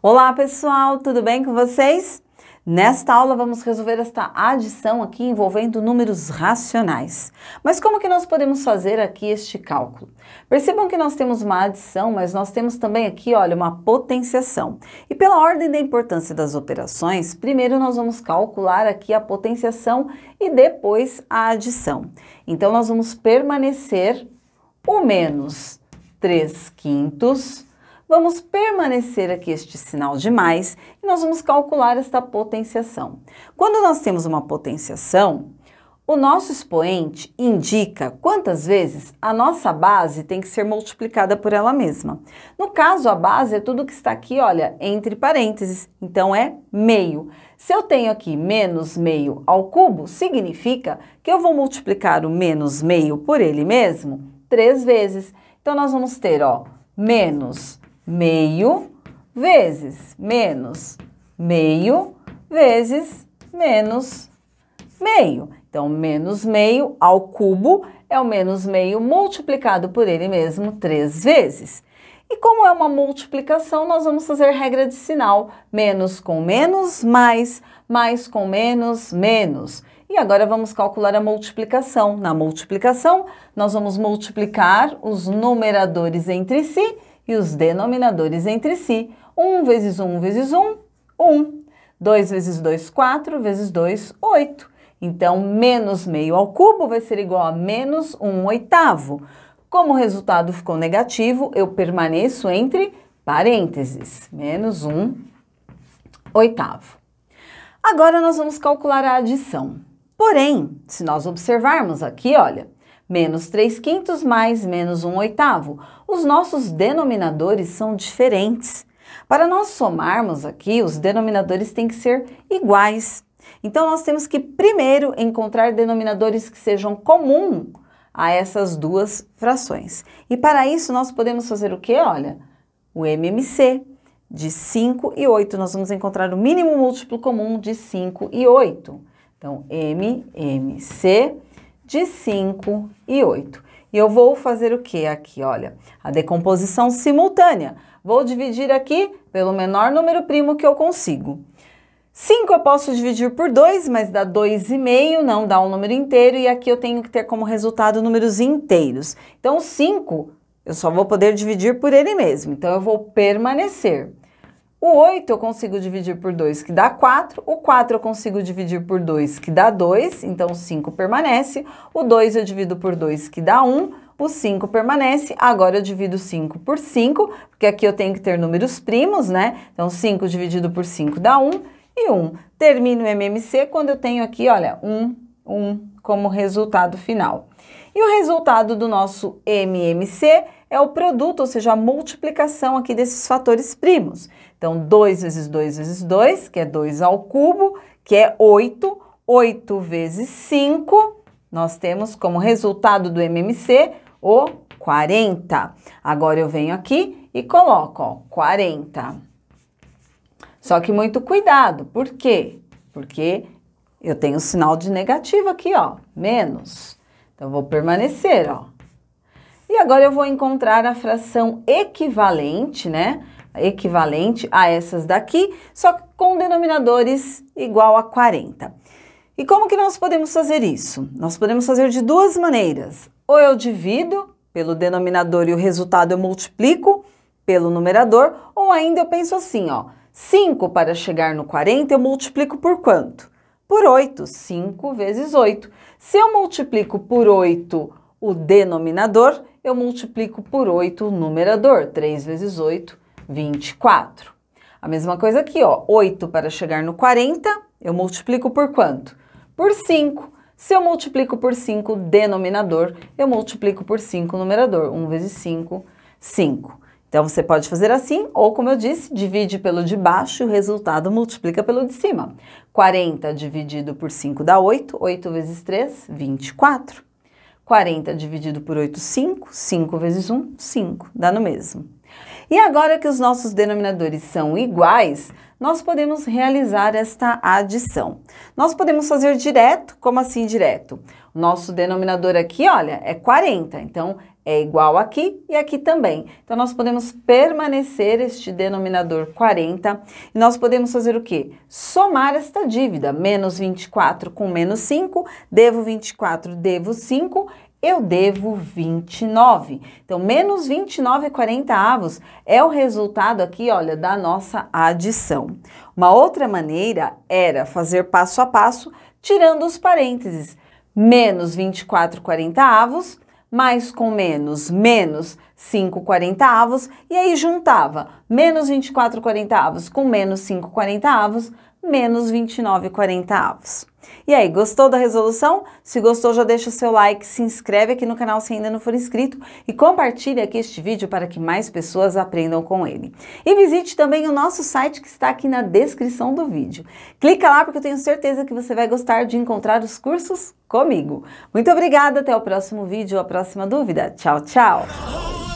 Olá pessoal, tudo bem com vocês? Nesta aula vamos resolver esta adição aqui envolvendo números racionais. Mas como que nós podemos fazer aqui este cálculo? Percebam que nós temos uma adição, mas nós temos também aqui, olha, uma potenciação. E pela ordem da importância das operações, primeiro nós vamos calcular aqui a potenciação e depois a adição. Então nós vamos permanecer o menos 3 quintos vamos permanecer aqui este sinal de mais e nós vamos calcular esta potenciação. Quando nós temos uma potenciação, o nosso expoente indica quantas vezes a nossa base tem que ser multiplicada por ela mesma. No caso, a base é tudo que está aqui, olha, entre parênteses, então é meio. Se eu tenho aqui menos meio ao cubo, significa que eu vou multiplicar o menos meio por ele mesmo três vezes. Então, nós vamos ter, ó, menos meio vezes menos meio vezes menos meio. Então, menos meio ao cubo é o menos meio multiplicado por ele mesmo três vezes. E como é uma multiplicação, nós vamos fazer regra de sinal. Menos com menos, mais, mais com menos, menos. E agora vamos calcular a multiplicação. Na multiplicação, nós vamos multiplicar os numeradores entre si e os denominadores entre si. 1 vezes 1 vezes 1, 1. 2 vezes 2, 4, vezes 2, 8. Então, menos meio ao cubo vai ser igual a menos 1 oitavo. Como o resultado ficou negativo, eu permaneço entre parênteses, menos 1 oitavo. Agora, nós vamos calcular a adição. Porém, se nós observarmos aqui, olha, menos 3 quintos mais menos 1 oitavo. Os nossos denominadores são diferentes. Para nós somarmos aqui, os denominadores têm que ser iguais. Então, nós temos que primeiro encontrar denominadores que sejam comum a essas duas frações. E para isso, nós podemos fazer o que? Olha, o MMC de 5 e 8. Nós vamos encontrar o mínimo múltiplo comum de 5 e 8. Então, MMC de 5 e 8. E eu vou fazer o que aqui? Olha, a decomposição simultânea. Vou dividir aqui pelo menor número primo que eu consigo. 5 eu posso dividir por 2, mas dá 2,5, não dá um número inteiro, e aqui eu tenho que ter como resultado números inteiros. Então, 5 eu só vou poder dividir por ele mesmo, então eu vou permanecer. O 8 eu consigo dividir por 2, que dá 4. O 4 eu consigo dividir por 2, que dá 2, então 5 permanece. O 2 eu divido por 2, que dá 1. O 5 permanece. Agora eu divido 5 por 5, porque aqui eu tenho que ter números primos, né? Então 5 dividido por 5 dá 1 e 1. Termino o MMC quando eu tenho aqui, olha, 1, 1 como resultado final. E o resultado do nosso MMC é o produto, ou seja, a multiplicação aqui desses fatores primos. Então, 2 vezes 2 vezes 2, que é 2 ao cubo, que é 8. 8 vezes 5, nós temos como resultado do MMC o 40. Agora eu venho aqui e coloco, ó, 40. Só que muito cuidado, por quê? Porque eu tenho o sinal de negativo aqui, ó, menos. Então, eu vou permanecer, ó, agora eu vou encontrar a fração equivalente, né? Equivalente a essas daqui, só que com denominadores igual a 40. E como que nós podemos fazer isso? Nós podemos fazer de duas maneiras. Ou eu divido pelo denominador e o resultado eu multiplico pelo numerador, ou ainda eu penso assim, ó, 5 para chegar no 40 eu multiplico por quanto? Por 8, 5 vezes 8. Se eu multiplico por 8 o denominador, eu multiplico por 8 o numerador. 3 vezes 8, 24. A mesma coisa aqui, ó. 8 para chegar no 40, eu multiplico por quanto? Por 5. Se eu multiplico por 5 o denominador, eu multiplico por 5 o numerador. 1 vezes 5, 5. Então, você pode fazer assim, ou como eu disse, divide pelo de baixo e o resultado multiplica pelo de cima. 40 dividido por 5 dá 8, 8 vezes 3, 24. 40 dividido por 8, 5. 5 vezes 1, 5. Dá no mesmo. E agora que os nossos denominadores são iguais, nós podemos realizar esta adição. Nós podemos fazer direto, como assim direto? O nosso denominador aqui, olha, é 40, então é igual aqui e aqui também. Então, nós podemos permanecer este denominador 40 e nós podemos fazer o quê? Somar esta dívida, menos 24 com menos 5, devo 24, devo 5 eu devo 29. Então, menos 29 40 é avos é o resultado aqui, olha, da nossa adição. Uma outra maneira era fazer passo a passo, tirando os parênteses. Menos 24 40 avos, mais com menos, menos 5 40 avos, e aí juntava menos 24 40 avos com menos 5 40 avos, menos 29 40 avos. E aí, gostou da resolução? Se gostou, já deixa o seu like, se inscreve aqui no canal se ainda não for inscrito e compartilhe aqui este vídeo para que mais pessoas aprendam com ele. E visite também o nosso site que está aqui na descrição do vídeo. Clica lá porque eu tenho certeza que você vai gostar de encontrar os cursos comigo. Muito obrigada, até o próximo vídeo, a próxima dúvida. Tchau, tchau!